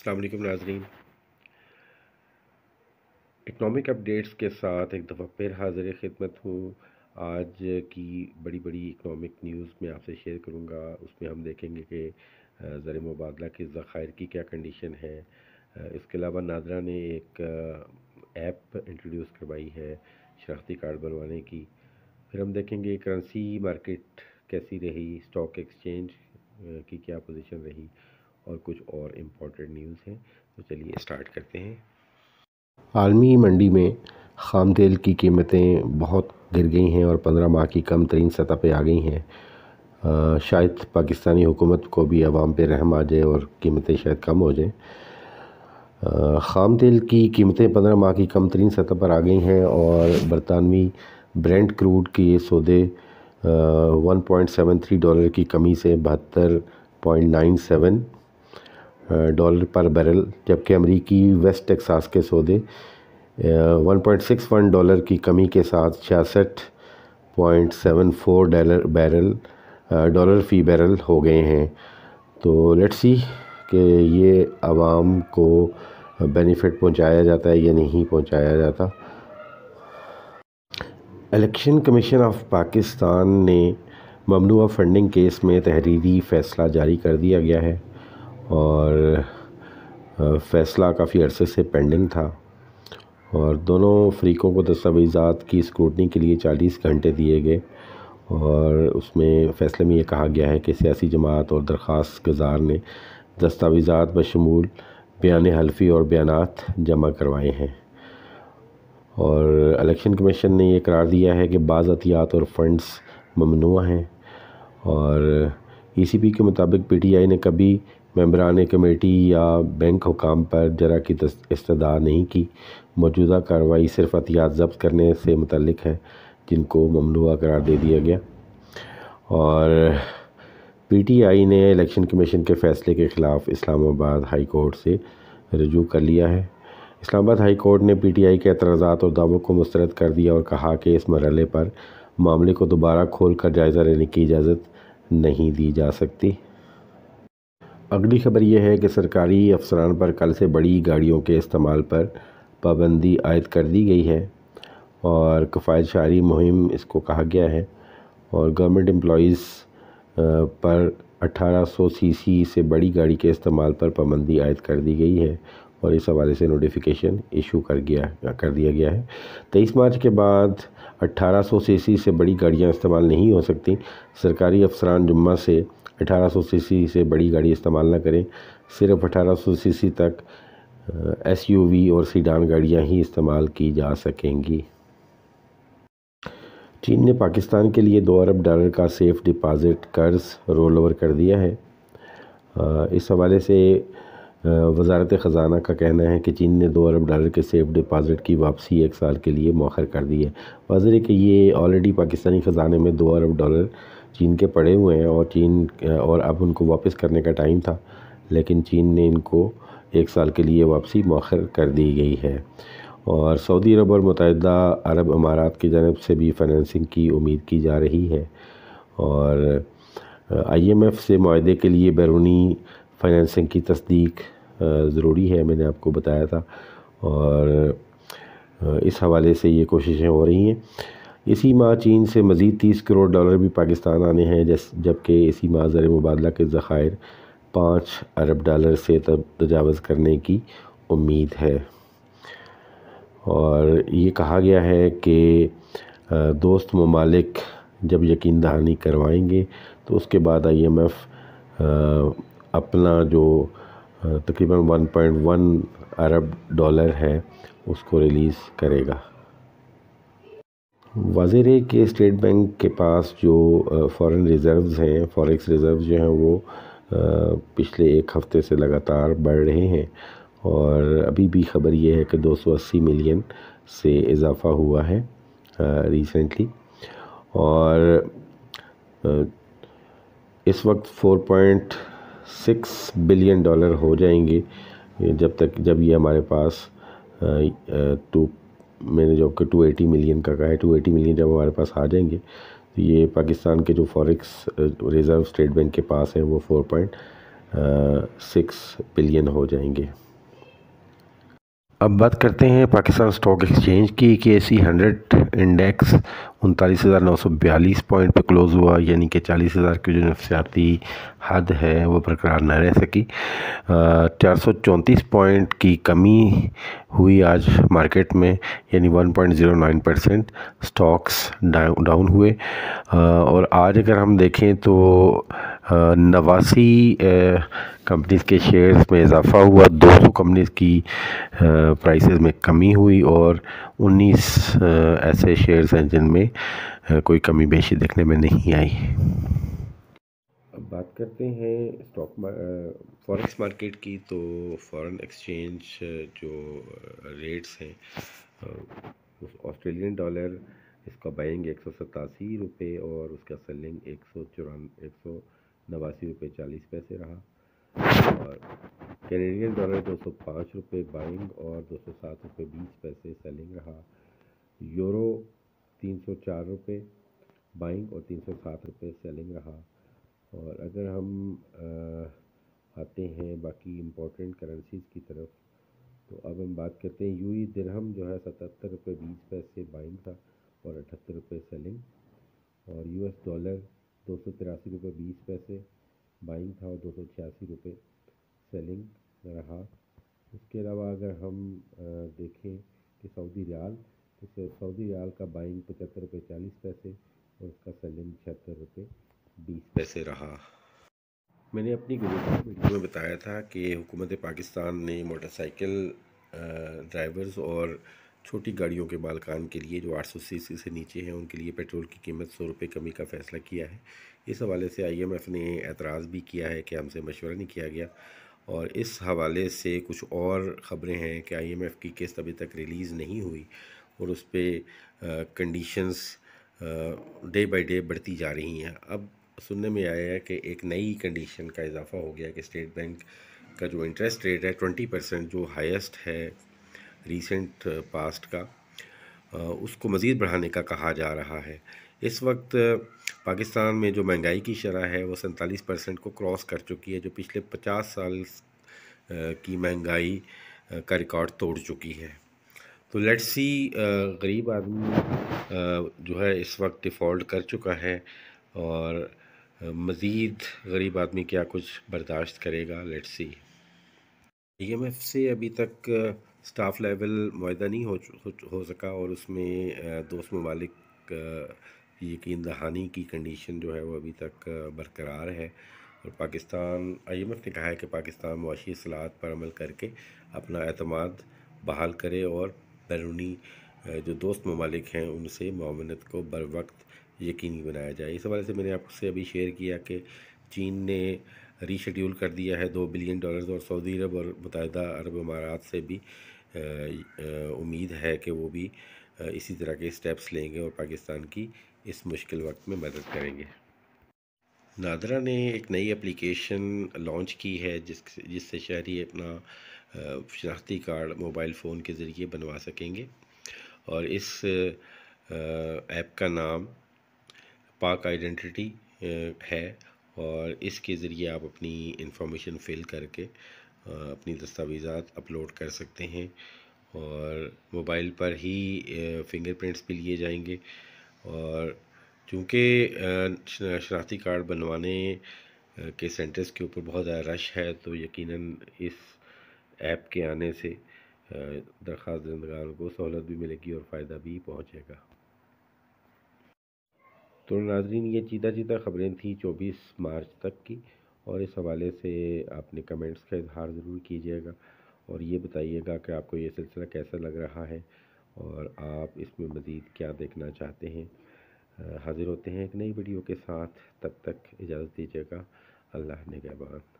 अल्लाम नाजरीन economic updates के साथ एक दफ़ा फिर हाजिर खिदमत हूँ आज की बड़ी बड़ी इकनॉमिक न्यूज़ मैं आपसे शेयर करूँगा उसमें हम देखेंगे कि ज़र मुबादला के ज़ख़ायर की क्या कंडीशन है इसके अलावा नादरा ने एक ऐप इंट्रोड्यूस करवाई है शराखती कार्ड बनवाने की फिर हम देखेंगे करंसी मार्केट कैसी रही स्टॉक एक्सचेंज की क्या पोजीशन रही और कुछ और इम्पोर्टेंट न्यूज़ हैं तो चलिए स्टार्ट करते हैं आलमी मंडी में खाम तेल की कीमतें बहुत गिर गई हैं और पंद्रह माह की कम तरीन सतह पर आ गई हैं शायद पाकिस्तानी हुकूमत को भी आवाम पर रहम आ जाए और कीमतें शायद कम हो जाएँ खाम तेल की कीमतें पंद्रह माह की कम तरीन सतह पर आ गई हैं और बरतानवी ब्रेंड क्रूड के ये सौदे one point seven three dollar की कमी से बहत्तर पॉइंट नाइन सेवन डॉलर पर बैरल जबकि अमरीकी वेस्ट टेक्सास के सौदे 1.61 डॉलर की कमी के साथ छियासठ point seven four dollar barrel dollar फ़ी बैरल हो गए हैं तो लेट्स सी कि ये आवाम को बेनिफिट पहुंचाया जाता है या नहीं पहुंचाया जाता इलेक्शन कमीशन ऑफ पाकिस्तान ने ममनू फंडिंग केस में तहरीरी फ़ैसला जारी कर दिया गया है और फ़ैसला काफ़ी अरसे से पेंडिंग था और दोनों फ़रीक़ों को दस्तावेज़ात की स्क्रूटनी के लिए चालीस घंटे दिए गए और उसमें फ़ैसले में ये कहा गया है कि सियासी जमात और दरख्वास्त गुजार ने दस्तावेज़ात बशमूल बयान हल्फी और बयान जमा करवाए हैं और इलेक्शन कमीशन ने यह करार दिया है कि बाज़ अतियात और फंड्स ममनू हैं और ई सी पी के मुताबिक पी टी आई ने कभी मम्बरान कमेटी या बैंक हुकाम पर जरा की इस्तः नहीं की मौजूदा कार्रवाई सिर्फ अतियात जब्त करने से मतलब है जिनको ममनुआ करार दे दिया गया और पीटीआई ने इलेक्शन कमीशन के फ़ैसले के ख़िलाफ़ इस्लामाबाद हाई कोर्ट से रजू कर लिया है इस्लामाबाद हाई कोर्ट ने पीटीआई के एतराज़ा और दावों को मुस्रद कर दिया और कहा कि इस मरल पर मामले को दोबारा खोल कर जायज़ा लेने की इजाज़त नहीं दी जा सकती अगली खबर यह है कि सरकारी अफसरान पर कल से बड़ी गाड़ियों के इस्तेमाल पर पाबंदी आयद कर दी गई है और कफ़ायत शारी मुहिम इसको कहा गया है और गवर्नमेंट एम्प्लॉज़ पर 1800 सीसी से बड़ी गाड़ी के इस्तेमाल पर पाबंदी आयद कर दी गई है और इस हवाले से नोटिफिकेशन इशू कर गया कर दिया गया है तेईस मार्च के बाद 1800 सीसी से बड़ी गाड़ियां इस्तेमाल नहीं हो सकती सरकारी अफसरान जुम्मा से 1800 सीसी से बड़ी गाड़ी इस्तेमाल न करें सिर्फ 1800 सीसी तक एसयूवी और सीडान गाड़ियां ही इस्तेमाल की जा सकेंगी चीन ने पाकिस्तान के लिए दो अरब डॉलर का सेफ़ डिपॉज़िट कर्ज रोल ओवर कर दिया है इस हवाले से वजारत ख़जाना का कहना है कि चीन ने दो अरब डॉलर के सेफ डिपॉजिट की वापसी एक साल के लिए मौखर कर दी है वाजह कि ये ऑलरेडी पाकिस्तानी ख़जाने में दो अरब डॉलर चीन के पड़े हुए हैं और चीन और अब उनको वापस करने का टाइम था लेकिन चीन ने इनको एक साल के लिए वापसी मौखर कर दी गई है और सऊदी अरब और मुतहद अरब अमारात की जानब से भी फाइनेंसिंग की उम्मीद की जा रही है और आईएमएफ से माहे के लिए बैरूनी फाइनेंसिंग की तस्दीक ज़रूरी है मैंने आपको बताया था और इस हवाले से ये कोशिशें हो रही हैं इसी माह चीन से मज़ीद तीस करोड़ डॉलर भी पाकिस्तान आने हैं जैस जबकि इसी माह ज़र मुबादला के ज़ख़ायर पाँच अरब डॉलर से तब तजावज़ करने की उम्मीद है और ये कहा गया है कि दोस्त ममालिक जब यकीन दहानी करवाएंगे तो उसके बाद आई एम एफ़ अपना जो तकरीबन 1.1 अरब डॉलर है उसको रिलीज़ करेगा वाजर है कि स्टेट बैंक के पास जो फॉरेन रिज़र्व्स हैं फॉरेक्स रिज़र्व जो हैं वो पिछले एक हफ़्ते से लगातार बढ़ रहे हैं और अभी भी खबर ये है कि 280 मिलियन से इजाफ़ा हुआ है रिसेंटली और इस वक्त सिक्स बिलियन डॉलर हो जाएंगे जब तक जब ये हमारे पास टू तो मैंने जो कि टू एटी मिलियन का कहा है टू एटी मिलियन जब हमारे पास आ जाएंगे तो ये पाकिस्तान के जो फॉरेक्स रिज़र्व स्टेट बैंक के पास हैं वो फोर पॉइंट सिक्स बिलियन हो जाएंगे अब बात करते हैं पाकिस्तान स्टॉक एक्सचेंज की के सी हंड्रेड इंडेक्स उनतालीस हज़ार नौ सौ बयालीस पॉइंट पर क्लोज़ हुआ यानी कि चालीस हज़ार की जो नफसियाती हद है वो बरकरार ना रह सकी चार सौ चौंतीस पॉइंट की कमी हुई आज मार्केट में यानी one point zero nine percent stocks down हुए आ, और आज अगर हम देखें तो नवासी कंपनीज़ के शेयर्स में इजाफ़ा हुआ 200 कंपनीज़ की प्राइसेस में कमी हुई और 19 ऐसे शेयर्स हैं जिनमें कोई कमी बेशी देखने में नहीं आई अब बात करते हैं स्टॉक फॉरेक्स मार्केट की तो फॉरेन एक्सचेंज जो रेट्स हैं ऑस्ट्रेलियन डॉलर इसका बाइंग एक सौ सतासी रुपये और उसका सेलिंग एक सौ चौरान एक सौ नवासी रुपये चालीस पैसे रहा और कैनेडियन डॉलर दो सौ पाँच रुपये बाइंग और दो सौ सात रुपये बीस पैसे सेलिंग रहा यूरो तीन सौ चार रुपये बाइंग और तीन सौ सात रुपये सेलिंग रहा और अगर हम आ, आते हैं बाकी इम्पोर्टेंट करेंसीज़ की तरफ तो अब हम बात करते हैं यू ई दरहम जो है सतहत्तर रुपये बीस पैसे बाइंग था और अठहत्तर रुपये सेलिंग और यू एस डॉलर दो सौ तिरासी रुपये बीस पैसे बाइंग था और दो सौ छियासी रुपये सेलिंग रहा इसके अलावा अगर हम देखें कि सऊदी रियाल तो सऊदी रियाल का बाइंग पचहत्तर रुपये चालीस पैसे और उसका सेलिंग छिहत्तर रुपये बीस पैसे रहा मैंने अपनी गुजरात वीडियो में बताया था कि हुकूमत पाकिस्तान ने मोटरसाइकिल ड्राइवर्स और छोटी गाड़ियों के मालकान के लिए जो 800 सीसी से नीचे हैं उनके लिए पेट्रोल की कीमत सौ रुपये कमी का फैसला किया है इस हवाले से आईएमएफ ने एतराज़ भी किया है कि हमसे मशवरा नहीं किया गया और इस हवाले से कुछ और ख़बरें हैं कि आईएमएफ की किस्त अभी तक रिलीज़ नहीं हुई और उस पर कंडीशंस डे बाई डे बढ़ती जा रही हैं अब सुनने में आया है कि एक नई कंडीशन का इजाफा हो गया कि स्टेट बैंक का जो इंटरेस्ट रेट है ट्वेंटी परसेंट जो हाइस्ट है रीसेंट पास्ट uh, का uh, उसको मज़ीद बढ़ाने का कहा जा रहा है इस वक्त uh, पाकिस्तान में जो महंगाई की शरह है वो सैंतालीस परसेंट को क्रॉस कर चुकी है जो पिछले पचास साल की महंगाई का रिकॉर्ड तोड़ चुकी है तो लेट्स सी गरीब आदमी जो है इस वक्त डिफ़ॉल्ट कर चुका है और मज़ीद गरीब आदमी क्या कुछ बर्दाश्त करेगा let's see I M F से अभी तक स्टाफ लेवल माहा नहीं हो हो सका और उसमें दोस्त ममालिक यकीन दहानी की कंडीशन जो है वो अभी तक बरकरार है और पाकिस्तान आई एम एफ़ ने कहा है कि पाकिस्तान मुआशी असलाहत पर अमल करके अपना अतमाद बहाल करे और बैरूनी जो दोस्त ममालिक हैं उनसे मामनत को बर वक्त यकीनी बनाया जाए इस हवाले से मैंने आपसे अभी शेयर किया कि चीन ने रीशेड्यूल कर दिया है दो बिलियन डॉलर्स और सऊदी अरब और मुतहदा अरब अमारात से भी उम्मीद है कि वो भी इसी तरह के स्टेप्स लेंगे और पाकिस्तान की इस मुश्किल वक्त में मदद करेंगे नादरा ने एक नई एप्लीकेशन लॉन्च की है जिस जिससे शहरी अपना शनाख्ती कार्ड मोबाइल फ़ोन के ज़रिए बनवा सकेंगे और इस ऐप का नाम पाक आइडेंटिटी है और इसके ज़रिए आप अपनी इंफॉर्मेशन फिल करके अपनी दस्तावेज़ात अपलोड कर सकते हैं और मोबाइल पर ही फिंगरप्रिंट्स भी लिए जाएंगे और चूँकि शनाख्ती कार्ड बनवाने के सेंटर्स के ऊपर बहुत ज़्यादा रश है तो यकीनन इस ऐप के आने से दरख्वास्त दंदगान को सहूलत भी मिलेगी और फ़ायदा भी पहुँचेगा तो नाजरीन ये चीता चीता खबरें थी 24 मार्च तक की और इस हवाले से आपने कमेंट्स का इजहार ज़रूर कीजिएगा और ये बताइएगा कि आपको ये सिलसिला कैसा लग रहा है और आप इसमें मज़ीद क्या देखना चाहते हैं हाज़िर होते हैं एक नई वीडियो के साथ तब तक इजाज़त दीजिएगा अल्लाह ने